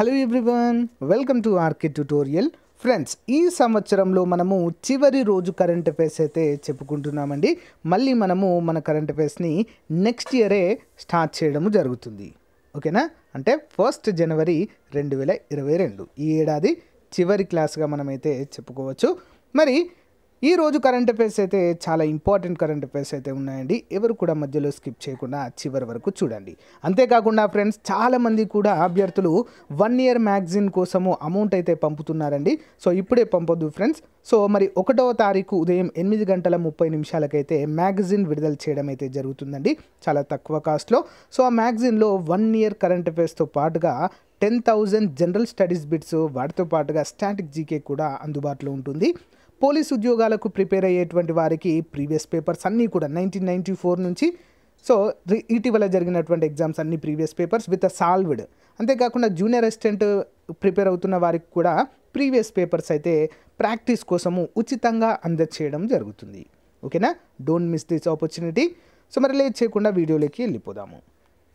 hello everyone welcome to RK tutorial friends ఈ సంవత్సరంలో మనము చివరి రోజు కరెంట్ అఫేర్స్ అయితే చెప్పుకుంటున్నామండి మళ్ళీ మనము మన కరెంట్ అఫేర్స్ని నెక్స్ట్ ఇయరే స్టార్ట్ చేయడము జరుగుతుంది ఓకేనా అంటే ఫస్ట్ జనవరి రెండు వేల ఇరవై రెండు ఈ ఏడాది చివరి క్లాస్గా మనమైతే చెప్పుకోవచ్చు మరి ఈరోజు కరెంట్ అఫేర్స్ అయితే చాలా ఇంపార్టెంట్ కరెంట్ అఫేర్స్ అయితే ఉన్నాయండి ఎవరు కూడా మధ్యలో స్కిప్ చేయకుండా చివరి వరకు చూడండి అంతేకాకుండా ఫ్రెండ్స్ చాలామంది కూడా అభ్యర్థులు వన్ ఇయర్ మ్యాగ్జిన్ కోసము అమౌంట్ అయితే పంపుతున్నారండి సో ఇప్పుడే పంపొద్దు ఫ్రెండ్స్ సో మరి ఒకటవ తారీఖు ఉదయం ఎనిమిది గంటల ముప్పై నిమిషాలకైతే మ్యాగజైన్ విడుదల చేయడం అయితే జరుగుతుందండి చాలా తక్కువ కాస్ట్లో సో ఆ మ్యాగజిన్లో వన్ ఇయర్ కరెంట్ అఫేర్స్తో పాటుగా ten thousand general studies bits వాటితో పాటుగా స్టాటిక్ జీకే కూడా అందుబాటులో ఉంటుంది పోలీస్ ఉద్యోగాలకు ప్రిపేర్ అయ్యేటువంటి వారికి ప్రీవియస్ పేపర్స్ అన్నీ కూడా నైన్టీన్ నైన్టీ ఫోర్ నుంచి సో ఇటీవల జరిగినటువంటి ఎగ్జామ్స్ అన్ని previous papers with uh solved అంతేకాకుండా జూనియర్ అసిస్టెంట్ ప్రిపేర్ అవుతున్న వారికి కూడా ప్రీవియస్ పేపర్స్ అయితే ప్రాక్టీస్ కోసము ఉచితంగా అందచేయడం జరుగుతుంది ఓకేనా don't miss this opportunity so మరి లేట్ చేయకుండా వీడియోలోకి వెళ్ళిపోదాము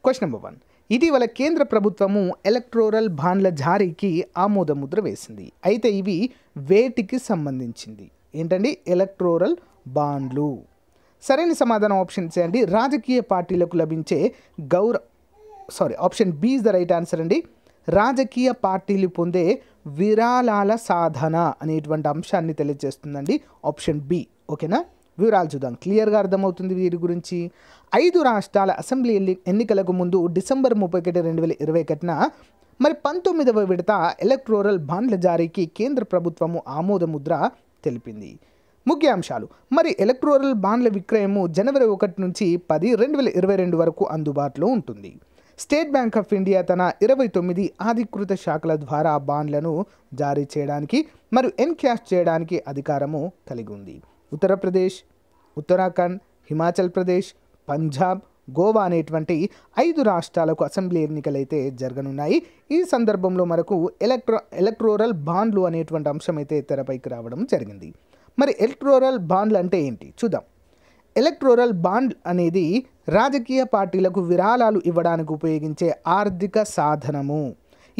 క్వశ్చన్ నెంబర్ వన్ ఇటీవల కేంద్ర ప్రభుత్వము ఎలక్ట్రోరల్ బాండ్ల జారీకి ఆమోదముద్ర వేసింది అయితే ఇవి వేటికి సంబంధించింది ఏంటండి ఎలక్ట్రోరల్ బాండ్లు సరైన సమాధానం ఆప్షన్ చేయండి రాజకీయ పార్టీలకు లభించే గౌర sorry option B is the right answer అండి రాజకీయ పార్టీలు పొందే విరాళాల సాధన అనేటువంటి అంశాన్ని తెలియజేస్తుందండి ఆప్షన్ బి ఓకేనా వివరాలు చూద్దాం క్లియర్గా అర్థమవుతుంది వీరి గురించి ఐదు రాష్ట్రాల అసెంబ్లీ ఎన్నికలకు ముందు డిసెంబర్ ముప్పై ఒకటి రెండు వేల ఇరవై ఒకటిన మరి పంతొమ్మిదవ విడత ఎలక్ట్రోరల్ బాండ్ల జారీకి కేంద్ర ప్రభుత్వము ఆమోదముద్ర తెలిపింది ముఖ్య అంశాలు మరి ఎలక్ట్రోరల్ బాండ్ల విక్రయము జనవరి ఒకటి నుంచి పది రెండు వేల ఇరవై రెండు వరకు అందుబాటులో ఉంటుంది స్టేట్ బ్యాంక్ ఆఫ్ ఇండియా తన ఇరవై తొమ్మిది అధికృత శాఖల ద్వారా బాండ్లను జారీ చేయడానికి మరియు ఎన్క్యాష్ చేయడానికి అధికారము కలిగి ఉంది ఉత్తరప్రదేశ్ ఉత్తరాఖండ్ హిమాచల్ ప్రదేశ్ పంజాబ్ గోవా అనేటువంటి ఐదు రాష్ట్రాలకు అసెంబ్లీ ఎన్నికలైతే జరగనున్నాయి ఈ సందర్భంలో మనకు ఎలక్ట్రో ఎలక్ట్రోరల్ బాండ్లు అనేటువంటి అంశం అయితే తెరపైకి రావడం జరిగింది మరి ఎలక్ట్రోరల్ బాండ్లు అంటే ఏంటి చూద్దాం ఎలక్ట్రోరల్ బాండ్ అనేది రాజకీయ పార్టీలకు విరాళాలు ఇవ్వడానికి ఉపయోగించే ఆర్థిక సాధనము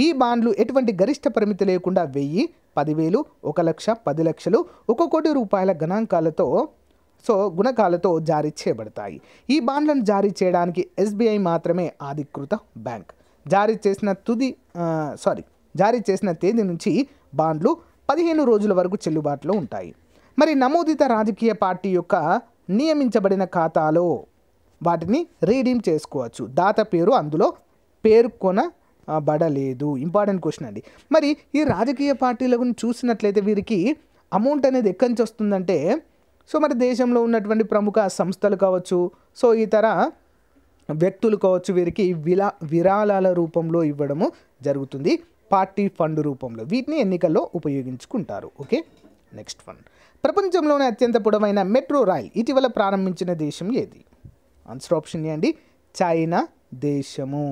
ఈ బాండ్లు ఎటువంటి గరిష్ట పరిమితి లేకుండా వెయ్యి పదివేలు ఒక లక్ష పది లక్షలు ఒక కోటి రూపాయల గణాంకాలతో సో గుణకాలతో జారీ చేయబడతాయి ఈ బాండ్లను జారీ చేయడానికి ఎస్బీఐ మాత్రమే ఆధికృత బ్యాంక్ జారీ చేసిన తుది సారీ జారీ చేసిన తేదీ నుంచి బాండ్లు పదిహేను రోజుల వరకు చెల్లుబాటులో ఉంటాయి మరి నమోదిత రాజకీయ పార్టీ యొక్క నియమించబడిన ఖాతాలో వాటిని రీడీమ్ చేసుకోవచ్చు దాత పేరు అందులో పేర్కొన బడలేదు ఇంపార్టెంట్ క్వశ్చన్ అండి మరి ఈ రాజకీయ పార్టీల గురించి చూసినట్లయితే వీరికి అమౌంట్ అనేది ఎక్కడి నుంచి వస్తుందంటే సో మరి దేశంలో ఉన్నటువంటి ప్రముఖ సంస్థలు కావచ్చు సో ఇతర వ్యక్తులు కావచ్చు వీరికి విలా విరాళాల రూపంలో ఇవ్వడము జరుగుతుంది పార్టీ ఫండ్ రూపంలో వీటిని ఎన్నికల్లో ఉపయోగించుకుంటారు ఓకే నెక్స్ట్ వన్ ప్రపంచంలోనే అత్యంత పొడవైన మెట్రో రైల్ ఇటీవల ప్రారంభించిన దేశం ఏది ఆన్సర్ ఆప్షన్ ఏ అండి చైనా దేశము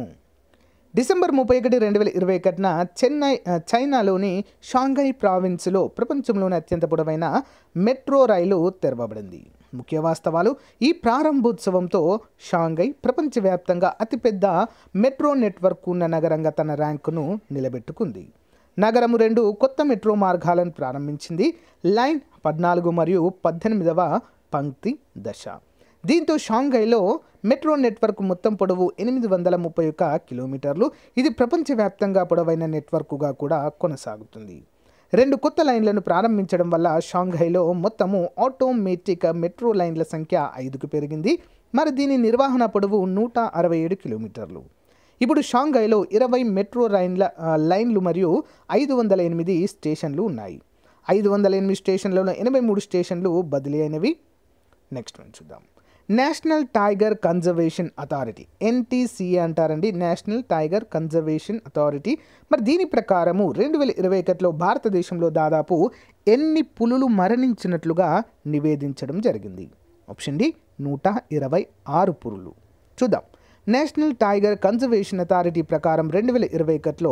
డిసెంబర్ ముప్పై ఒకటి రెండు వేల ఇరవై ఒకటిన చెన్నై చైనాలోని షాంఘై ప్రావిన్స్లో ప్రపంచంలోని అత్యంత పొడవైన మెట్రో రైలు తెరవబడింది ముఖ్య వాస్తవాలు ఈ ప్రారంభోత్సవంతో షాంఘై ప్రపంచవ్యాప్తంగా అతిపెద్ద మెట్రో నెట్వర్క్ ఉన్న నగరంగా తన ర్యాంకును నిలబెట్టుకుంది నగరము రెండు కొత్త మెట్రో మార్గాలను ప్రారంభించింది లైన్ పద్నాలుగు మరియు పద్దెనిమిదవ పంక్తి దశ దీంతో షాంఘైలో మెట్రో నెట్వర్క్ మొత్తం పొడవు ఎనిమిది వందల ముప్పై ఒక్క కిలోమీటర్లు ఇది ప్రపంచవ్యాప్తంగా పొడవైన నెట్వర్క్గా కూడా కొనసాగుతుంది రెండు కొత్త లైన్లను ప్రారంభించడం వల్ల షాంఘైలో మొత్తము ఆటోమేటిక్ మెట్రో లైన్ల సంఖ్య ఐదుకు పెరిగింది మరి దీని నిర్వహణ పొడవు నూట అరవై ఏడు కిలోమీటర్లు ఇప్పుడు షాంఘైలో ఇరవై మెట్రో లైన్ల లైన్లు మరియు ఐదు వందల ఎనిమిది స్టేషన్లు ఉన్నాయి ఐదు వందల ఎనిమిది స్టేషన్లలో ఎనభై మూడు స్టేషన్లు బదిలీ అయినవి నెక్స్ట్ మనం చూద్దాం national tiger conservation authority NTCA అంటారండి నేషనల్ టైగర్ కన్జర్వేషన్ అథారిటీ మరి దీని ప్రకారము రెండు వేల ఇరవై ఒకటిలో భారతదేశంలో దాదాపు ఎన్ని పులులు మరణించినట్లుగా నివేదించడం జరిగింది ఆప్షన్ డి నూట ఇరవై ఆరు పులులు చూద్దాం నేషనల్ టైగర్ కన్జర్వేషన్ అథారిటీ ప్రకారం రెండు వేల ఇరవై ఒకటిలో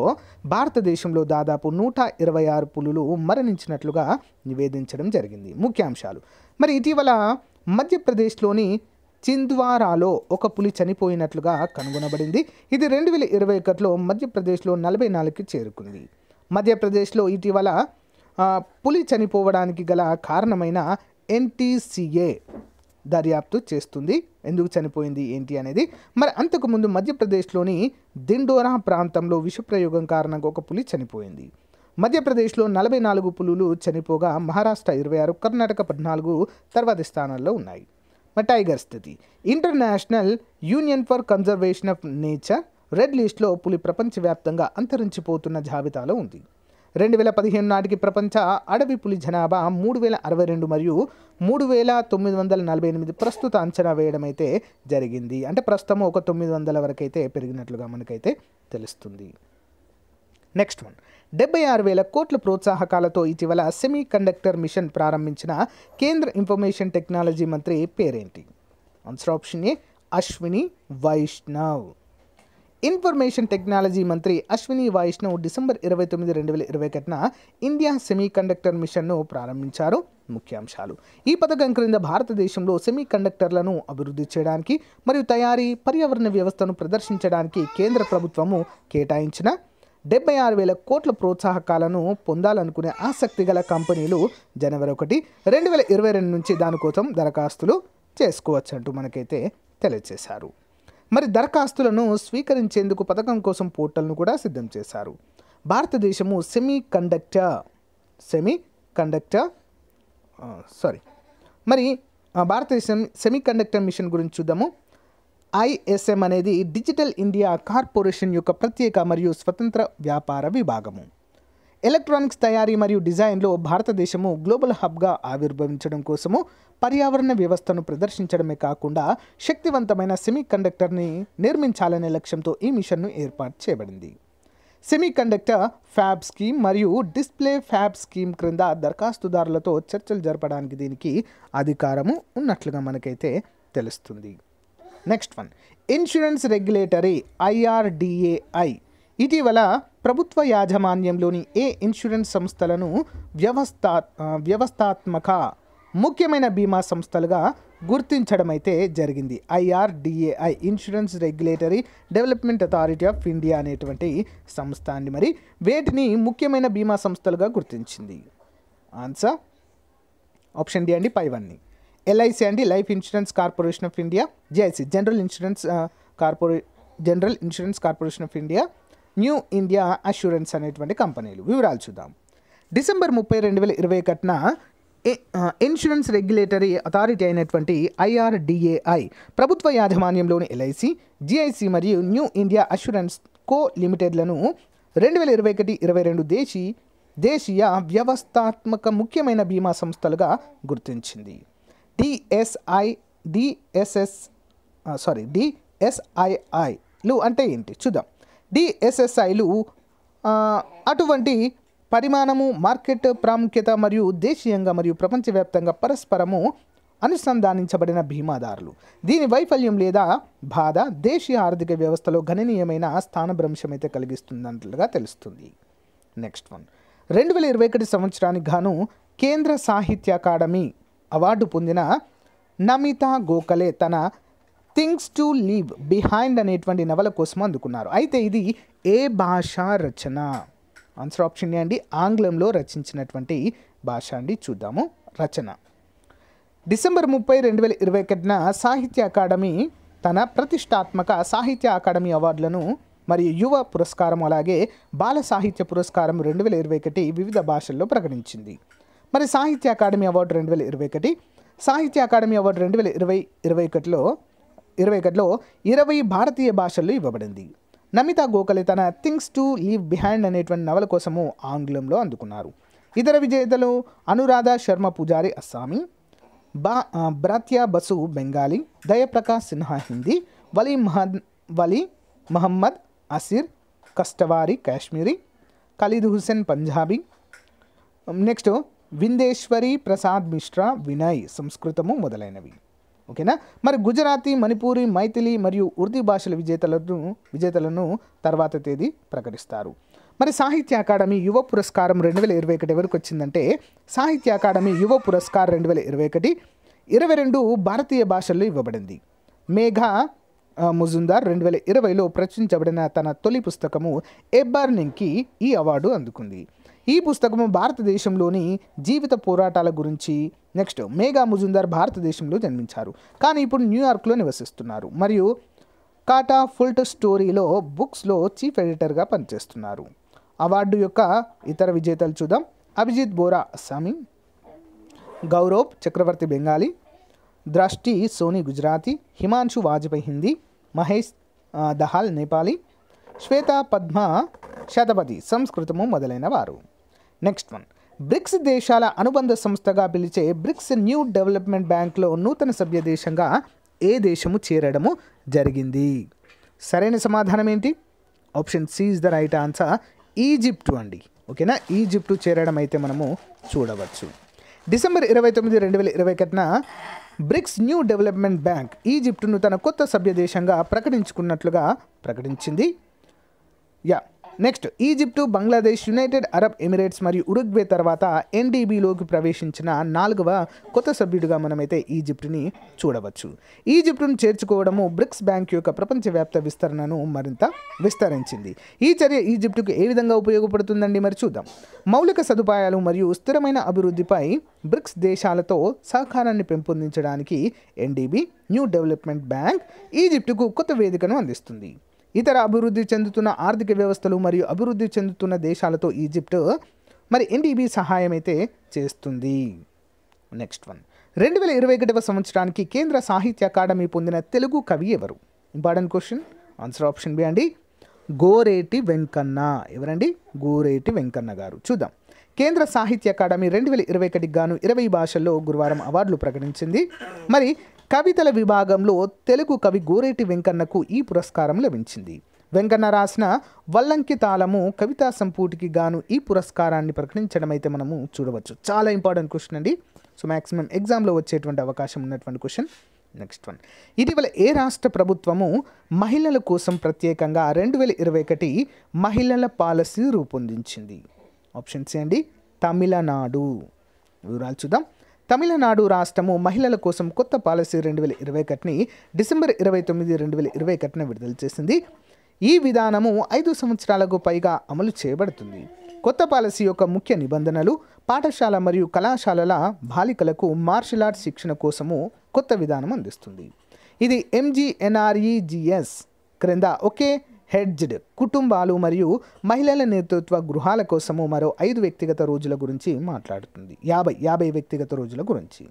భారతదేశంలో దాదాపు నూట ఇరవై ఆరు పులులు మరణించినట్లుగా నివేదించడం జరిగింది ముఖ్యాంశాలు మరి ఇటీవల మధ్యప్రదేశ్లోని చింద్వారాలో ఒక పులి చనిపోయినట్లుగా కనుగొనబడింది ఇది రెండు వేల ఇరవై ఒకటిలో మధ్యప్రదేశ్లో నలభై నాలుగుకి చేరుకుంది మధ్యప్రదేశ్లో ఇటీవల పులి చనిపోవడానికి గల కారణమైన ఎన్టీసీఏ దర్యాప్తు చేస్తుంది ఎందుకు చనిపోయింది ఏంటి అనేది మరి అంతకుముందు మధ్యప్రదేశ్లోని దిండోరా ప్రాంతంలో విషప్రయోగం కారణంగా ఒక పులి చనిపోయింది మధ్యప్రదేశ్లో నలభై నాలుగు పులులు చనిపోగా మహారాష్ట్ర ఇరవై ఆరు కర్ణాటక పద్నాలుగు తర్వాతి స్థానాల్లో ఉన్నాయి మరి టైగర్ స్థితి international union for conservation of nature red లిస్ట్లో పులి ప్రపంచవ్యాప్తంగా అంతరించిపోతున్న జాబితాలో ఉంది రెండు వేల పదిహేను నాటికి ప్రపంచ అడవి పులి జనాభా మూడు వేల అరవై రెండు మరియు మూడు వేల తొమ్మిది వందల నలభై ఎనిమిది ప్రస్తుత అంచనా వేయడం అయితే జరిగింది అంటే ప్రస్తుతం ఒక తొమ్మిది వందల వరకు అయితే పెరిగినట్లుగా మనకైతే తెలుస్తుంది నెక్స్ట్ వన్ డెబ్బై ఆరు వేల కోట్ల ప్రోత్సాహకాలతో ఇటీవల సెమీ కండక్టర్ మిషన్ ప్రారంభించిన కేంద్ర ఇన్ఫర్మేషన్ టెక్నాలజీ మంత్రి పేరేంటి answer option A Ashwini Vaishnaw information technology మంత్రి అశ్విని వైష్ణవ్ డిసెంబర్ ఇరవై తొమ్మిది రెండు వేల ఇరవై ఒకటిన ఇండియా సెమీ కండక్టర్ మిషన్ను ప్రారంభించారు ముఖ్యాంశాలు ఈ పథకం క్రింద భారతదేశంలో సెమీ కండక్టర్లను అభివృద్ధి చేయడానికి మరియు తయారీ పర్యావరణ వ్యవస్థను ప్రదర్శించడానికి కేంద్ర ప్రభుత్వము కేటాయించిన డెబ్బై ఆరు వేల కోట్ల ప్రోత్సాహకాలను పొందాలనుకునే ఆసక్తి గల కంపెనీలు జనవరి ఒకటి రెండు వేల ఇరవై రెండు నుంచి దానికోసం దరఖాస్తులు చేసుకోవచ్చు అంటూ మనకైతే తెలియజేశారు మరి దరఖాస్తులను స్వీకరించేందుకు పథకం కోసం పోర్టల్ను కూడా సిద్ధం చేశారు భారతదేశము semiconductor semiconductor sorry మరి భారతదేశం సెమీ కండక్టర్ మిషన్ గురించి చూద్దాము ఐఎస్ఎం అనేది డిజిటల్ ఇండియా కార్పొరేషన్ యొక్క ప్రత్యేక మరియు స్వతంత్ర వ్యాపార విభాగము ఎలక్ట్రానిక్స్ తయారీ మరియు డిజైన్లో భారతదేశము గ్లోబల్ హబ్గా ఆవిర్భవించడం కోసము పర్యావరణ వ్యవస్థను ప్రదర్శించడమే కాకుండా శక్తివంతమైన సెమీ కండక్టర్ని నిర్మించాలనే లక్ష్యంతో ఈ మిషన్ను ఏర్పాటు చేయబడింది సెమీ కండక్టర్ ఫ్యాబ్ స్కీమ్ మరియు డిస్ప్లే ఫ్యాబ్ స్కీమ్ క్రింద దరఖాస్తుదారులతో చర్చలు జరపడానికి దీనికి అధికారము ఉన్నట్లుగా మనకైతే తెలుస్తుంది next one insurance regulatory IRDAI ఇటీవల ప్రభుత్వ యాజమాన్యంలోని ఏ ఇన్సూరెన్స్ సంస్థలను వ్యవస్థా వ్యవస్థాత్మక ముఖ్యమైన బీమా సంస్థలుగా గుర్తించడం అయితే జరిగింది IRDAI insurance regulatory development authority of India అనేటువంటి సంస్థ అండి మరి వేటిని ముఖ్యమైన బీమా సంస్థలుగా గుర్తించింది ఆన్సర్ ఆప్షన్ డి అండి పైవన్నీ ఎల్ఐసి అండి life insurance corporation of India GIC general insurance కార్పొరే general insurance corporation of India new India assurance అనేటువంటి కంపెనీలు వివరాలు చూద్దాం డిసెంబర్ ముప్పై రెండు వేల ఇరవై ఒకటిన ఇన్సూరెన్స్ రెగ్యులేటరీ అథారిటీ అయినటువంటి ఐఆర్డిఏఐ ప్రభుత్వ యాజమాన్యంలోని ఎల్ఐసి జిఐసి మరియు న్యూ ఇండియా అష్యూరెన్స్ కో లిమిటెడ్లను రెండు వేల ఇరవై ఒకటి ఇరవై రెండు దేశీ దేశీయ వ్యవస్థాత్మక ముఖ్యమైన బీమా సంస్థలుగా గుర్తించింది డిఎస్ఐ డిఎస్ఎస్ సారీ డిఎస్ఐఐలు అంటే ఏంటి చూద్దాం డిఎస్ఎస్ఐలు అటువంటి పరిమాణము మార్కెట్ ప్రాముఖ్యత మరియు దేశీయంగా మరియు ప్రపంచవ్యాప్తంగా పరస్పరము అనుసంధానించబడిన భీమాదారులు దీని వైఫల్యం లేదా బాధ దేశీయ ఆర్థిక వ్యవస్థలో గణనీయమైన స్థానభ్రంశం అయితే కలిగిస్తుందన్నట్లుగా తెలుస్తుంది నెక్స్ట్ వన్ రెండు వేల ఇరవై ఒకటి సంవత్సరానికి గాను కేంద్ర సాహిత్య అకాడమీ అవార్డు పొందిన నమిత గోఖలే తన థింగ్స్ టు లీవ్ బిహైండ్ అనేటువంటి నవల కోసం అందుకున్నారు అయితే ఇది ఏ భాషా రచన ఆన్సర్ ఆప్షన్ అండి ఆంగ్లంలో రచించినటువంటి భాష అండి చూద్దాము రచన డిసెంబర్ ముప్పై రెండు వేల ఇరవై ఒకటిన సాహిత్య అకాడమీ తన ప్రతిష్టాత్మక సాహిత్య అకాడమీ అవార్డులను మరియు యువ పురస్కారం అలాగే బాల సాహిత్య పురస్కారం రెండు వేల ఇరవై ఒకటి వివిధ భాషల్లో ప్రకటించింది మరి సాహిత్య అకాడమీ అవార్డు రెండు వేల ఇరవై ఒకటి సాహిత్య అకాడమీ అవార్డు రెండు వేల ఇరవై ఇరవై ఒకటిలో ఇరవై ఒకటిలో ఇరవై భారతీయ భాషల్లో ఇవ్వబడింది నమితా గోఖలే తన థింగ్స్ టు లీవ్ బిహైండ్ అనేటువంటి నవల కోసము ఆంగ్లంలో అందుకున్నారు ఇతర విజేతలు అనురాధ శర్మ పూజారి అస్సామీ బా బ్రాత్యా బసు బెంగాలీ దయప్రకాష్ సిన్హా హిందీ వలీ మహద్ వలీ మహమ్మద్ అసిర్ కష్టవారి కాశ్మీరీ ఖలీద్ హుస్సేన్ పంజాబీ నెక్స్ట్ విందేశ్వరి ప్రసాద్ మిశ్రా వినయ్ సంస్కృతము మొదలైనవి ఓకేనా మరి గుజరాతీ మణిపూరి మైథిలి మరియు ఉర్దూ భాషల విజేతలను విజేతలను తర్వాత తేదీ ప్రకటిస్తారు మరి సాహిత్య అకాడమీ యువ పురస్కారం రెండు వేల ఇరవై ఒకటి ఎవరికి వచ్చిందంటే సాహిత్య అకాడమీ యువ పురస్కారం రెండు వేల ఇరవై ఒకటి ఇరవై రెండు భారతీయ భాషల్లో ఇవ్వబడింది మేఘ ముజుందార్ రెండు వేల ఇరవైలో ప్రచురించబడిన తన తొలి పుస్తకము ఎబ్బార్నింగ్కి ఈ అవార్డు అందుకుంది ఈ పుస్తకము భారతదేశంలోని జీవిత పోరాటాల గురించి నెక్స్ట్ మేఘా ముజుందార్ భారతదేశంలో జన్మించారు కానీ ఇప్పుడు న్యూయార్క్లో నివసిస్తున్నారు మరియు కాటా ఫుల్ట్ స్టోరీలో బుక్స్లో చీఫ్ ఎడిటర్గా పనిచేస్తున్నారు అవార్డు యొక్క ఇతర విజేతలు చూద్దాం అభిజిత్ బోరా అస్సామీ గౌరవ్ చక్రవర్తి బెంగాలీ ద్రష్టి సోని గుజరాతీ హిమాంశు వాజ్పేయి హిందీ మహేష్ దహాల్ నేపాలీ శ్వేత పద్మ శతపతి సంస్కృతము మొదలైన వారు నెక్స్ట్ వన్ బ్రిక్స్ దేశాల అనుబంధ సంస్థగా పిలిచే బ్రిక్స్ న్యూ డెవలప్మెంట్ బ్యాంక్లో నూతన సభ్య దేశంగా ఏ దేశము చేరడము జరిగింది సరైన సమాధానం ఏంటి option C is the right answer Egypt అండి ఓకేనా ఈజిప్టు చేరడం అయితే మనము చూడవచ్చు డిసెంబర్ ఇరవై తొమ్మిది రెండు వేల ఇరవై కట్న బ్రిక్స్ న్యూ డెవలప్మెంట్ బ్యాంక్ ఈజిప్టును తన కొత్త సభ్య దేశంగా ప్రకటించుకున్నట్లుగా ప్రకటించింది yeah next Egypt Bangladesh United Arab Emirates మరియు ఉరుగ్వే తర్వాత ఎన్డీబీలోకి ప్రవేశించిన నాలుగవ కొత్త సభ్యుడిగా మనమైతే ఈజిప్టుని చూడవచ్చు ఈజిప్టును చేర్చుకోవడము బ్రిక్స్ బ్యాంక్ యొక్క ప్రపంచవ్యాప్త విస్తరణను మరింత విస్తరించింది ఈ చర్య ఈజిప్టుకు ఏ విధంగా ఉపయోగపడుతుందండి మరి చూద్దాం మౌలిక సదుపాయాలు మరియు స్థిరమైన అభివృద్ధిపై బ్రిక్స్ దేశాలతో సహకారాన్ని పెంపొందించడానికి ఎన్డీబీ న్యూ డెవలప్మెంట్ బ్యాంక్ ఈజిప్టుకు కొత్త వేదికను అందిస్తుంది ఇతర అభివృద్ధి చెందుతున్న ఆర్థిక వ్యవస్థలు మరియు అభివృద్ధి చెందుతున్న దేశాలతో ఈజిప్ట్ మరి ఎన్డీబీ సహాయం అయితే చేస్తుంది నెక్స్ట్ వన్ రెండు వేల ఇరవై ఒకటవ సంవత్సరానికి కేంద్ర సాహిత్య అకాడమీ పొందిన తెలుగు కవి ఎవరు important question answer option B అండి గోరేటి వెంకన్న ఎవరండి గోరేటి వెంకన్న గారు చూద్దాం కేంద్ర సాహిత్య అకాడమీ రెండు వేల ఇరవై ఒకటికి గాను ఇరవై భాషల్లో గురువారం అవార్డులు ప్రకటించింది మరి కవితల విభాగంలో తెలుగు కవి గోరేటి వెంకన్నకు ఈ పురస్కారం లభించింది వెంకన్న రాసిన వల్లంకి తాళము కవితా సంపూటికి గాను ఈ పురస్కారాన్ని ప్రకటించడం అయితే మనము చూడవచ్చు చాలా ఇంపార్టెంట్ క్వశ్చన్ అండి సో మ్యాక్సిమం ఎగ్జామ్లో వచ్చేటువంటి అవకాశం ఉన్నటువంటి క్వశ్చన్ నెక్స్ట్ వన్ ఇటీవల ఏ రాష్ట్ర ప్రభుత్వము మహిళల కోసం ప్రత్యేకంగా రెండు వేల ఇరవై ఒకటి మహిళల పాలసీ రూపొందించింది ఆప్షన్ సి అండి తమిళనాడు వివరాలు చూద్దాం తమిళనాడు రాష్ట్రము మహిళల కోసం కొత్త పాలసీ రెండు వేల ఇరవై ఒకటిని డిసెంబర్ ఇరవై తొమ్మిది రెండు వేల ఇరవై ఒకటిన విడుదల చేసింది ఈ విధానము ఐదు సంవత్సరాలకు పైగా అమలు చేయబడుతుంది కొత్త పాలసీ యొక్క ముఖ్య నిబంధనలు పాఠశాల మరియు కళాశాలల బాలికలకు మార్షల్ ఆర్ట్స్ శిక్షణ కోసము కొత్త విధానం అందిస్తుంది ఇది ఎంజీఎన్ఆర్ఈజిఎస్ e క్రింద ఒకే హెడ్జ్డ్ కుటుంబాలు మరియు మహిళల నేతృత్వ గృహాల కోసము మరో ఐదు వ్యక్తిగత రోజుల గురించి మాట్లాడుతుంది యాభై యాభై వ్యక్తిగత రోజుల గురించి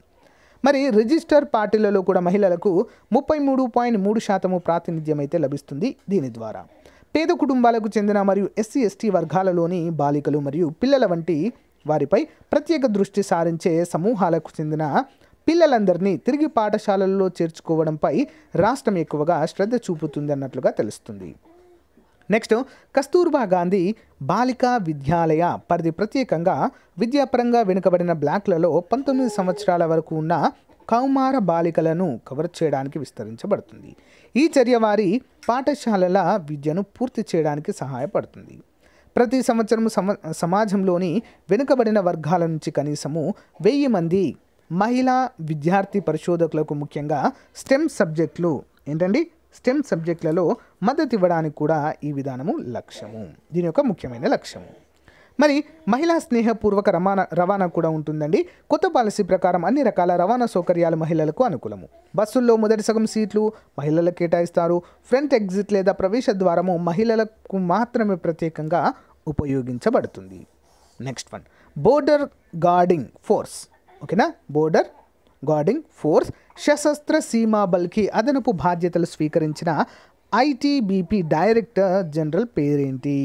మరి రిజిస్టర్ పార్టీలలో కూడా మహిళలకు ముప్పై మూడు పాయింట్ మూడు శాతము ప్రాతినిధ్యం అయితే లభిస్తుంది దీని ద్వారా పేద కుటుంబాలకు చెందిన మరియు ఎస్సీ ఎస్టీ వర్గాలలోని బాలికలు మరియు పిల్లల వంటి వారిపై ప్రత్యేక దృష్టి సారించే సమూహాలకు చెందిన పిల్లలందరినీ తిరిగి పాఠశాలల్లో చేర్చుకోవడంపై రాష్ట్రం ఎక్కువగా శ్రద్ధ చూపుతుంది అన్నట్లుగా తెలుస్తుంది నెక్స్ట్ కస్తూర్బా గాంధీ బాలికా విద్యాలయ పరిధి ప్రత్యేకంగా విద్యాపరంగా వెనుకబడిన బ్లాక్లలో పంతొమ్మిది సంవత్సరాల వరకు ఉన్న కౌమార బాలికలను కవర్ చేయడానికి విస్తరించబడుతుంది ఈ చర్య వారి పాఠశాలల విద్యను పూర్తి చేయడానికి సహాయపడుతుంది ప్రతి సంవత్సరం సమాజంలోని వెనుకబడిన వర్గాల నుంచి కనీసము వెయ్యి మంది మహిళా విద్యార్థి పరిశోధకులకు ముఖ్యంగా స్టెమ్ సబ్జెక్టులు ఏంటండి స్టెమ్ సబ్జెక్టులలో మద్దతు ఇవ్వడానికి కూడా ఈ విధానము లక్ష్యము దీని యొక్క ముఖ్యమైన లక్ష్యము మరి మహిళా స్నేహపూర్వక రవాణా రవాణా కూడా ఉంటుందండి కొత్త పాలసీ ప్రకారం అన్ని రకాల రవాణా సౌకర్యాలు మహిళలకు అనుకూలము బస్సుల్లో మొదటి సగం సీట్లు మహిళలకు కేటాయిస్తారు ఫ్రంట్ ఎగ్జిట్ లేదా ప్రవేశ ద్వారము మహిళలకు మాత్రమే ప్రత్యేకంగా ఉపయోగించబడుతుంది next one border guarding force ఓకేనా బోర్డర్ గార్డింగ్ ఫోర్స్ సశస్త్ర సీమాబల్కి అదనపు బాధ్యతలు స్వీకరించిన ఐటీబీపీ డైరెక్టర్ జనరల్ పేరేంటి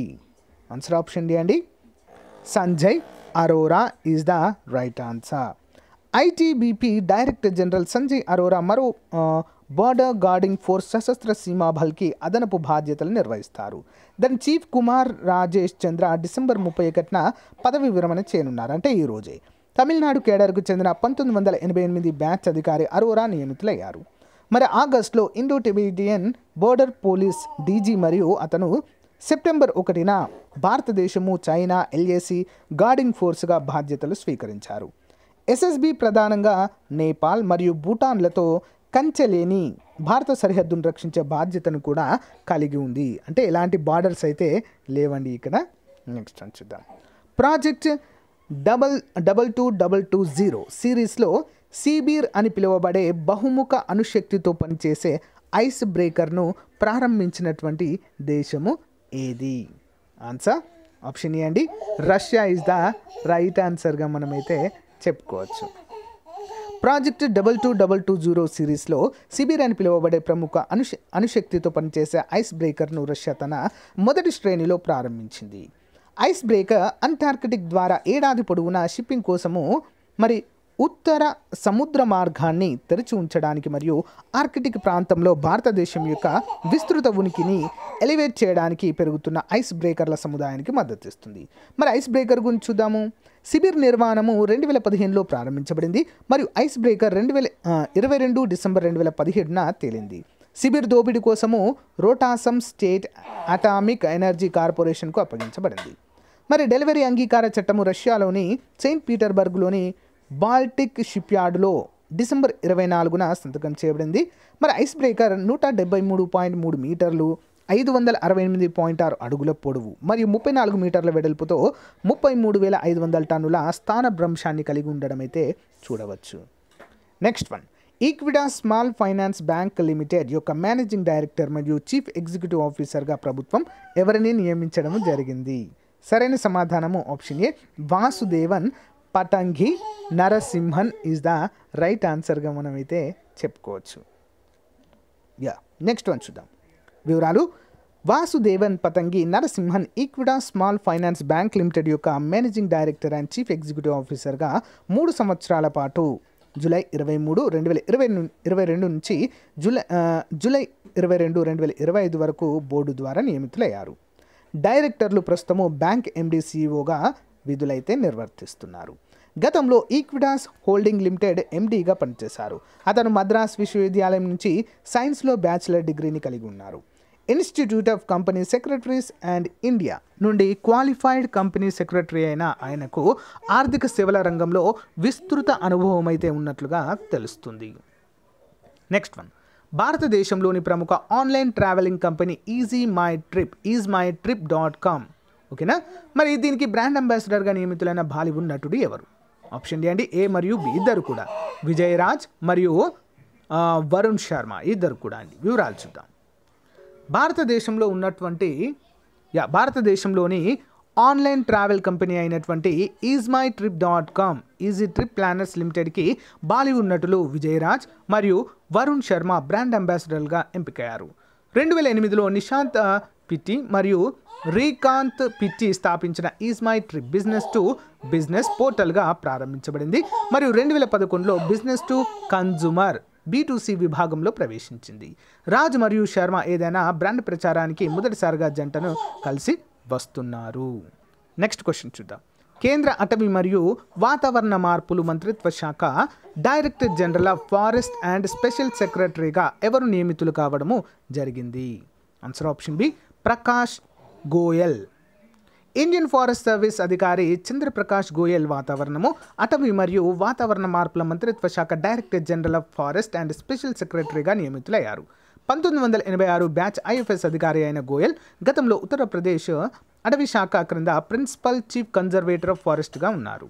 ఆన్సర్ ఆప్షన్ ఏంటి అండి Sanjay Arora is the right answer ITBP director general Sanjay Arora మరో border guarding force Sashastra Seema బల్కి అదనపు బాధ్యతలు నిర్వహిస్తారు దాని చీఫ్ కుమార్ రాజేష్ చంద్ర డిసెంబర్ ముప్పై ఒకటిన పదవి విరమణ చేయనున్నారు అంటే ఈరోజే తమిళనాడు కేడర్కు చెందిన పంతొమ్మిది వందల ఎనభై ఎనిమిది బ్యాచ్ అధికారి అరోరా నియమితులయ్యారు మరి ఆగస్టులో Indo Tibetan border police DG మరియు అతను సెప్టెంబర్ ఒకటిన భారతదేశము చైనా ఎల్ఏసి గార్డింగ్ ఫోర్స్గా బాధ్యతలు స్వీకరించారు ఎస్ఎస్బి ప్రధానంగా నేపాల్ మరియు భూటాన్లతో కంచెలేని భారత సరిహద్దును రక్షించే బాధ్యతను కూడా కలిగి ఉంది అంటే ఎలాంటి బార్డర్స్ అయితే లేవండి ఇక్కడ నెక్స్ట్ చూద్దాం project double double two double two zero సిరీస్లో సీబీర్ అని పిలువబడే బహుముఖ అణుశక్తితో పనిచేసే ఐస్ బ్రేకర్ను ప్రారంభించినటువంటి దేశము ఏది ఆన్సర్ ఆప్షన్ ఏ అండి రష్యా ఇస్ ద రైట్ ఆన్సర్గా మనమైతే చెప్పుకోవచ్చు project double two double two zero సిరీస్లో సిబిర్ అని పిలువబడే ప్రముఖ అనుశ అనుశక్తితో పనిచేసే ఐస్ బ్రేకర్ను రష్యా తన మొదటి శ్రేణిలో ప్రారంభించింది ఐస్ బ్రేకర్ అంటార్కిటిక్ ద్వారా ఏడాది పొడవునా షిప్పింగ్ కోసము మరి ఉత్తర సముద్ర మార్గాన్ని తెరిచి ఉంచడానికి మరియు ఆర్కిటిక్ ప్రాంతంలో భారతదేశం యొక్క విస్తృత ఉనికిని ఎలివేట్ చేయడానికి పెరుగుతున్న ఐస్ బ్రేకర్ల సముదాయానికి మద్దతు ఇస్తుంది మరి ఐస్ బ్రేకర్ గురించి చూద్దాము శిబిర్ నిర్మాణము రెండు వేల పదిహేనులో ప్రారంభించబడింది మరియు ఐస్ బ్రేకర్ రెండు వేల ఇరవై రెండు డిసెంబర్ రెండు వేల పదిహేడున తేలింది శిబిర్ దోపిడి కోసము రోటాసం స్టేట్ అటామిక్ ఎనర్జీ కార్పొరేషన్కు అప్పగించబడింది మరి డెలివరీ అంగీకార చట్టము రష్యాలోని సెయింట్ పీటర్బర్గ్లోని బాల్టిక్ షిప్ యార్డ్లో డిసెంబర్ ఇరవై నాలుగున సంతకం చేయబడింది మరి ఐస్ బ్రేకర్ నూట డెబ్బై మూడు పాయింట్ మూడు మీటర్లు ఐదు వందల అరవై ఎనిమిది పాయింట్ ఆరు అడుగుల పొడవు మరియు ముప్పై నాలుగు మీటర్ల వెడల్పుతో ముప్పై మూడు వేల ఐదు వందల టన్నుల స్థాన భ్రంశాన్ని కలిగి ఉండడం అయితే చూడవచ్చు next one Equitas small finance bank limited యొక్క managing director and chief executive ఆఫీసర్గా ప్రభుత్వం ఎవరిని నియమించడం జరిగింది సరైన సమాధానము option A Vasudevan Patangi Narasimhan is the right ఆన్సర్గా మనమైతే చెప్పుకోవచ్చు యా నెక్స్ట్ వన్ చూద్దాం వివరాలు Vasudevan Pathangi Narasimhan Equitas small finance bank limited యొక్క managing director and chief executive ఆఫీసర్గా మూడు సంవత్సరాల పాటు జూలై ఇరవై మూడు రెండు వేల ఇరవై ఇరవై రెండు నుంచి జూలై జూలై ఇరవై రెండు రెండు వేల ఇరవై ఐదు వరకు బోర్డు ద్వారా నియమితులయ్యారు డైరెక్టర్లు ప్రస్తుతము బ్యాంక్ ఎండీ విధులైతే నిర్వర్తిస్తున్నారు గతంలో ఈక్విడాస్ హోల్డింగ్ లిమిటెడ్ ఎండీగా పనిచేశారు అతను మద్రాస్ విశ్వవిద్యాలయం నుంచి సైన్స్లో బ్యాచిలర్ డిగ్రీని కలిగి ఉన్నారు institute of company secretaries and India నుండి క్వాలిఫైడ్ కంపెనీ సెక్రటరీ అయిన ఆయనకు ఆర్థిక సేవల రంగంలో విస్తృత అనుభవం అయితే ఉన్నట్లుగా తెలుస్తుంది నెక్స్ట్ వన్ భారతదేశంలోని ప్రముఖ online traveling company easy my trip ease my trip dot com ఓకేనా మరి దీనికి బ్రాండ్ అంబాసిడర్గా నియమితులైన బాలీవుడ్ నటుడు ఎవరు ఆప్షన్ డి అండి ఏ మరియు బి ఇద్దరు కూడా విజయ్ రాజ్ మరియు వరుణ్ శర్మ ఇద్దరు కూడా అండి వివరాలు చూద్దాం భారతదేశంలో ఉన్నటువంటి యా భారతదేశంలోని ఆన్లైన్ ట్రావెల్ కంపెనీ అయినటువంటి ease my trip dot com easy trip planners లిమిటెడ్కి బాలీవుడ్ నటులు విజయరాజ్ మరియు వరుణ్ శర్మ బ్రాండ్ అంబాసిడర్గా ఎంపికయ్యారు రెండు వేల ఎనిమిదిలో నిశాంత్ పిట్టి మరియు రీకాంత్ పిట్టి స్థాపించిన ease my trip business to business పోర్టల్గా ప్రారంభించబడింది మరియు రెండు వేల పదకొండులో బిజినెస్ టు కన్జూమర్ బీటూసి విభాగంలో ప్రవేశించింది రాజ్ మరియు శర్మ ఏదైనా బ్రాండ్ ప్రచారానికి మొదటిసారిగా జంటను కలిసి వస్తున్నారు నెక్స్ట్ క్వశ్చన్ చూద్దాం కేంద్ర అటవీ మరియు వాతావరణ మార్పులు మంత్రిత్వ శాఖ director general of forest and special సెక్రటరీగా ఎవరు నియమితులు కావడము జరిగింది answer option B Prakash Goyal Indian forest service అధికారి చంద్రప్రకాష్ గోయల్ వాతావరణము అటవీ మరియు వాతావరణ మార్పుల మంత్రిత్వ శాఖ director general of forest and special సెక్రటరీగా నియమితులయ్యారు పంతొమ్మిది వందల ఎనభై ఆరు బ్యాచ్ ఐఎఫ్ఎస్ అధికారి అయిన గోయల్ గతంలో ఉత్తరప్రదేశ్ అటవీ శాఖ క్రింద ప్రిన్సిపల్ చీఫ్ కన్జర్వేటర్ ఆఫ్ ఫారెస్ట్గా ఉన్నారు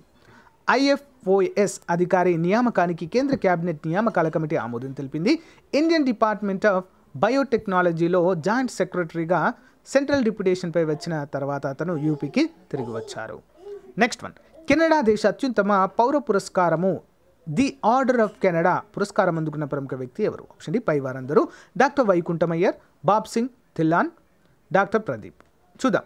ఐఎఫ్ఓఎస్ అధికారి నియామకానికి కేంద్ర క్యాబినెట్ నియామకాల కమిటీ ఆమోదం తెలిపింది ఇండియన్ డిపార్ట్మెంట్ ఆఫ్ బయోటెక్నాలజీలో జాయింట్ సెక్రటరీగా సెంట్రల్ డిప్యుటేషన్పై వచ్చిన తర్వాత అతను యూపీకి తిరిగి వచ్చారు నెక్స్ట్ వన్ కెనడా దేశ అత్యుత్తమ పౌర పురస్కారము ది ఆర్డర్ ఆఫ్ కెనడా పురస్కారం అందుకున్న ప్రముఖ వ్యక్తి ఎవరు ఆప్షన్ డి పై వారందరూ doctor Vaikuntam Iyer Bob Singh Dhillon doctor Pradeep చూద్దాం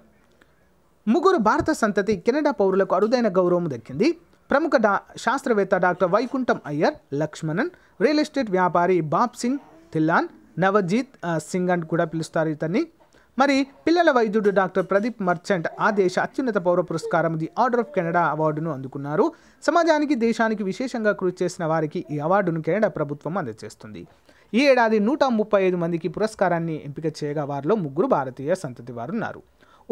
ముగ్గురు భారత సంతతి కెనడా పౌరులకు అరుదైన గౌరవం దక్కింది ప్రముఖ డా శాస్త్రవేత్త doctor Vaikuntam Iyer Lakshmanan real estate వ్యాపారి బాబ్ సింగ్ థిల్లాన్ నవజీత్ సింగ్ అని కూడా పిలుస్తారు ఇతన్ని మరి పిల్లల వైద్యుడు డాక్టర్ ప్రదీప్ మర్చెంట్ ఆ దేశ అత్యున్నత పౌర పురస్కారం ది ఆర్డర్ ఆఫ్ కెనడా అవార్డును అందుకున్నారు సమాజానికి దేశానికి విశేషంగా కృషి చేసిన వారికి ఈ అవార్డును కెనడా ప్రభుత్వం అందజేస్తుంది ఈ ఏడాది నూట ముప్పై ఐదు మందికి పురస్కారాన్ని ఎంపిక చేయగా వారిలో ముగ్గురు భారతీయ సంతతి వారు ఉన్నారు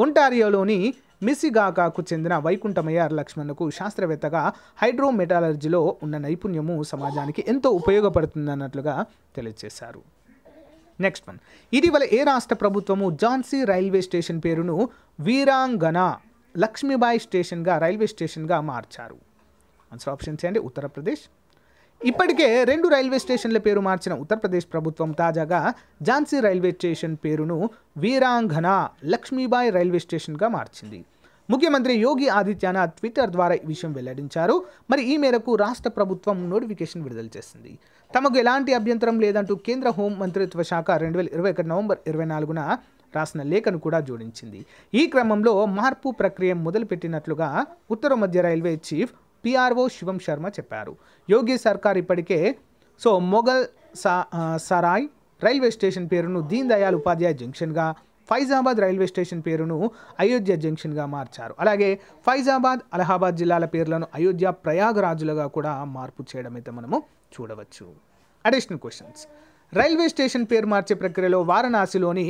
ఒంటారియోలోని మిసిగాకాకు చెందిన వైకుంఠమయ్యార్ లక్ష్మణ్కు శాస్త్రవేత్తగా హైడ్రోమెటాలజీలో ఉన్న నైపుణ్యము సమాజానికి ఎంతో ఉపయోగపడుతుందన్నట్లుగా తెలియజేశారు నెక్స్ట్ వన్ ఇటీవల ఏ రాష్ట్ర ప్రభుత్వము ఝాన్సీ రైల్వే స్టేషన్ పేరును వీరాంగన లక్ష్మీబాయి స్టేషన్గా రైల్వే స్టేషన్గా మార్చారు ఆన్సర్ ఆప్షన్స్ చేయండి ఉత్తరప్రదేశ్ ఇప్పటికే రెండు రైల్వే స్టేషన్ల పేరు మార్చిన ఉత్తరప్రదేశ్ ప్రభుత్వం తాజాగా ఝాన్సీ రైల్వే స్టేషన్ పేరును వీరాంఘన లక్ష్మీబాయి రైల్వే స్టేషన్గా మార్చింది ముఖ్యమంత్రి యోగి ఆదిత్యనాథ్ ట్విట్టర్ ద్వారా ఈ విషయం వెల్లడించారు మరి ఈ మేరకు రాష్ట్ర ప్రభుత్వం నోటిఫికేషన్ విడుదల చేసింది తమకు ఎలాంటి అభ్యంతరం లేదంటూ కేంద్ర హోం మంత్రిత్వ శాఖ రెండు వేల ఇరవై ఒకటి నవంబర్ ఇరవై నాలుగున రాసిన లేఖను కూడా జోడించింది ఈ క్రమంలో మార్పు ప్రక్రియ మొదలుపెట్టినట్లుగా ఉత్తర మధ్య railway chief PRO Shivam Sharma చెప్పారు యోగి సర్కార్ ఇప్పటికే so Mughal Sarai railway station పేరును దీన్ దయాల్ ఉపాధ్యాయ జంక్షన్గా ఫైజాబాద్ రైల్వే స్టేషన్ పేరును అయోధ్య జంక్షన్గా మార్చారు అలాగే ఫైజాబాద్ అలహాబాద్ జిల్లాల పేర్లను అయోధ్య ప్రయాగరాజులుగా కూడా మార్పు చేయడం అయితే మనము చూడవచ్చు అడిషనల్ క్వశ్చన్స్ రైల్వే స్టేషన్ పేరు మార్చే ప్రక్రియలో వారణాసిలోని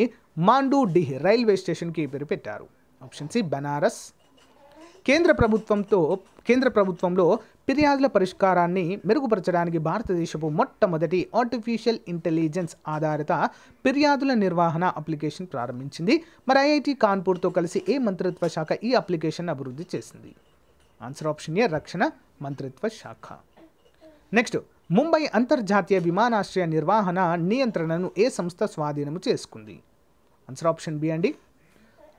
మాండూ డిహ్ రైల్వే స్టేషన్కి పేరు పెట్టారు ఆప్షన్ సి బనారస్ కేంద్ర ప్రభుత్వంతో కేంద్ర ప్రభుత్వంలో ఫిర్యాదుల పరిష్కారాన్ని మెరుగుపరచడానికి భారతదేశపు మొట్టమొదటి ఆర్టిఫిషియల్ ఇంటెలిజెన్స్ ఆధారిత ఫిర్యాదుల నిర్వహణ అప్లికేషన్ ప్రారంభించింది మరి ఐఐటి కాన్పూర్తో కలిసి ఏ మంత్రిత్వ శాఖ ఈ అప్లికేషన్ అభివృద్ధి చేసింది ఆన్సర్ ఆప్షన్ ఏ రక్షణ మంత్రిత్వ శాఖ నెక్స్ట్ ముంబై అంతర్జాతీయ విమానాశ్రయ నిర్వహణ నియంత్రణను ఏ సంస్థ స్వాధీనము చేసుకుంది ఆన్సర్ ఆప్షన్ బి అండి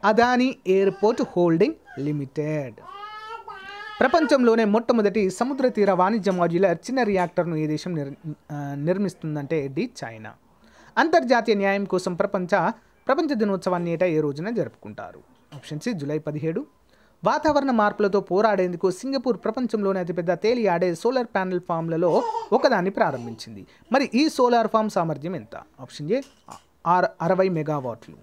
అదాని ఎయిర్పోర్ట్ హోల్డింగ్ లిమిటెడ్ ప్రపంచంలోనే మొట్టమొదటి సముద్ర తీర వాణిజ్య మాడ్యులర్ చిన్న రియాక్టర్ను ఏ దేశం నిర్ నిర్మిస్తుందంటే డి చైనా అంతర్జాతీయ న్యాయం కోసం ప్రపంచ ప్రపంచ దినోత్సవాన్ని ఏటా ఏ రోజున జరుపుకుంటారు ఆప్షన్ సి జూలై పదిహేడు వాతావరణ మార్పులతో పోరాడేందుకు సింగపూర్ ప్రపంచంలోనే అతిపెద్ద తేలియాడే సోలార్ ప్యానెల్ ఫామ్లలో ఒకదాన్ని ప్రారంభించింది మరి ఈ సోలార్ ఫామ్ సామర్థ్యం ఎంత ఆప్షన్ ఏ అరవై మెగావాట్లు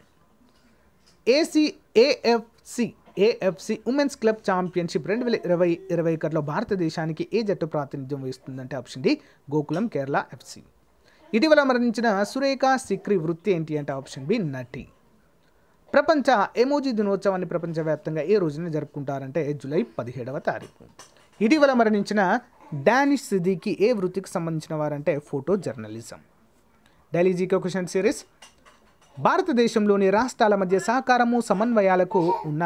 AC AFC AFC women's club championship రెండు వేల ఇరవై ఇరవై ఒకటిలో భారతదేశానికి ఏ జట్టు ప్రాతినిధ్యం వహిస్తుందంటే option D Gokulam Kerala FC ఇటీవల మరణించిన సురేఖ సిక్రి వృత్తి ఏంటి అంటే ఆప్షన్ బి నటి ప్రపంచ ఎమోజీ దినోత్సవాన్ని ప్రపంచవ్యాప్తంగా ఏ రోజున జరుపుకుంటారంటే జూలై పదిహేడవ తారీఖు ఇటీవల మరణించిన డానిష్ సిద్దికి ఏ వృత్తికి సంబంధించిన వారంటే photo journalism daily GK question series భారతదేశంలోని రాష్ట్రాల మధ్య సహకారము సమన్వయాలకు ఉన్న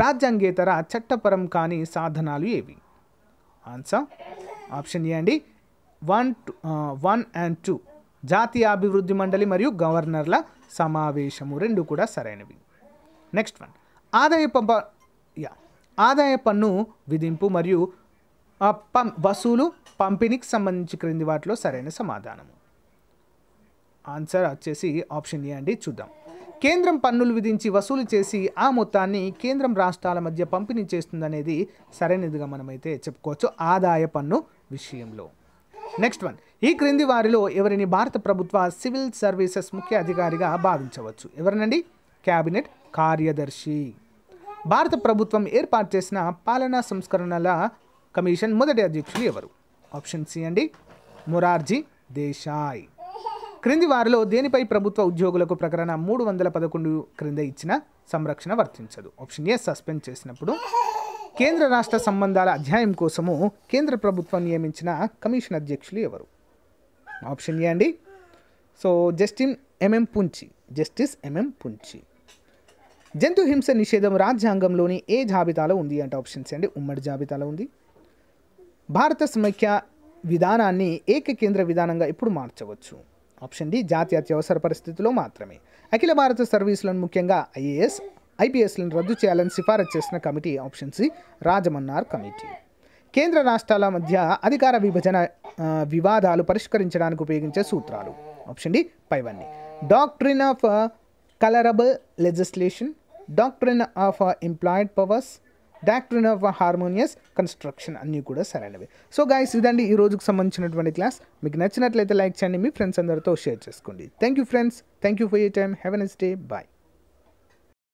రాజ్యాంగేతర చట్టపరం కాని సాధనాలు ఏవి ఆన్సర్ ఆప్షన్ ఏ అండి one two one and two జాతీయ అభివృద్ధి మండలి మరియు గవర్నర్ల సమావేశము రెండు కూడా సరైనవి నెక్స్ట్ వన్ ఆదాయ పంప యా ఆదాయ పన్ను విధింపు మరియు పం వసూలు పంపిణీకి సంబంధించి క్రింది వాటిలో సరైన సమాధానము ఆన్సర్ వచ్చేసి ఆప్షన్ ఏ అండి చూద్దాం కేంద్రం పన్నులు విధించి వసూలు చేసి ఆ మొత్తాన్ని కేంద్రం రాష్ట్రాల మధ్య పంపిణీ చేస్తుందనేది సరైనదిగా మనమైతే చెప్పుకోవచ్చు ఆదాయ పన్ను విషయంలో నెక్స్ట్ వన్ ఈ క్రింది వారిలో ఎవరిని భారత ప్రభుత్వ సివిల్ సర్వీసెస్ ముఖ్య అధికారిగా భావించవచ్చు ఎవరినండి క్యాబినెట్ కార్యదర్శి భారత ప్రభుత్వం ఏర్పాటు చేసిన పాలనా సంస్కరణల కమిషన్ మొదటి అధ్యక్షులు ఎవరు ఆప్షన్ సి అండి మొరార్జీ దేశాయ్ క్రింది వారిలో దేనిపై ప్రభుత్వ ఉద్యోగులకు ప్రకరణ మూడు వందల పదకొండు క్రింద ఇచ్చిన సంరక్షణ వర్తించదు ఆప్షన్ ఏ సస్పెండ్ చేసినప్పుడు కేంద్ర రాష్ట్ర సంబంధాల అధ్యాయం కోసము కేంద్ర ప్రభుత్వం నియమించిన కమిషన్ అధ్యక్షులు ఎవరు ఆప్షన్ ఏ అండి so justice MM Punchhi justice MM Punchhi జంతు హింస నిషేధం రాజ్యాంగంలోని ఏ జాబితాలో ఉంది అంటే ఆప్షన్స్ అండి ఉమ్మడి జాబితాలో ఉంది భారత సమైక్య విధానాన్ని ఏకకేంద్ర విధానంగా ఎప్పుడు మార్చవచ్చు ఆప్షన్ డి జాతీయ అత్యవసర పరిస్థితిలో మాత్రమే అఖిల భారత సర్వీసులను ముఖ్యంగా ఐఏఎస్ ఐపీఎస్లను రద్దు చేయాలని సిఫారసు చేసిన committee option C Rajamannar committee కేంద్ర రాష్ట్రాల మధ్య అధికార విభజన వివాదాలు పరిష్కరించడానికి ఉపయోగించే సూత్రాలు ఆప్షన్ డి పైవన్నీ doctrine of colourable legislation doctrine of employed powers doctrine of harmonious construction అన్నీ కూడా సరైనవి సో గాయస్ ఇదండి ఈ రోజుకు సంబంధించినటువంటి క్లాస్ మీకు నచ్చినట్లయితే లైక్ చేయండి మీ ఫ్రెండ్స్ అందరితో షేర్ చేసుకోండి thank you friends thank you for you time have a day bye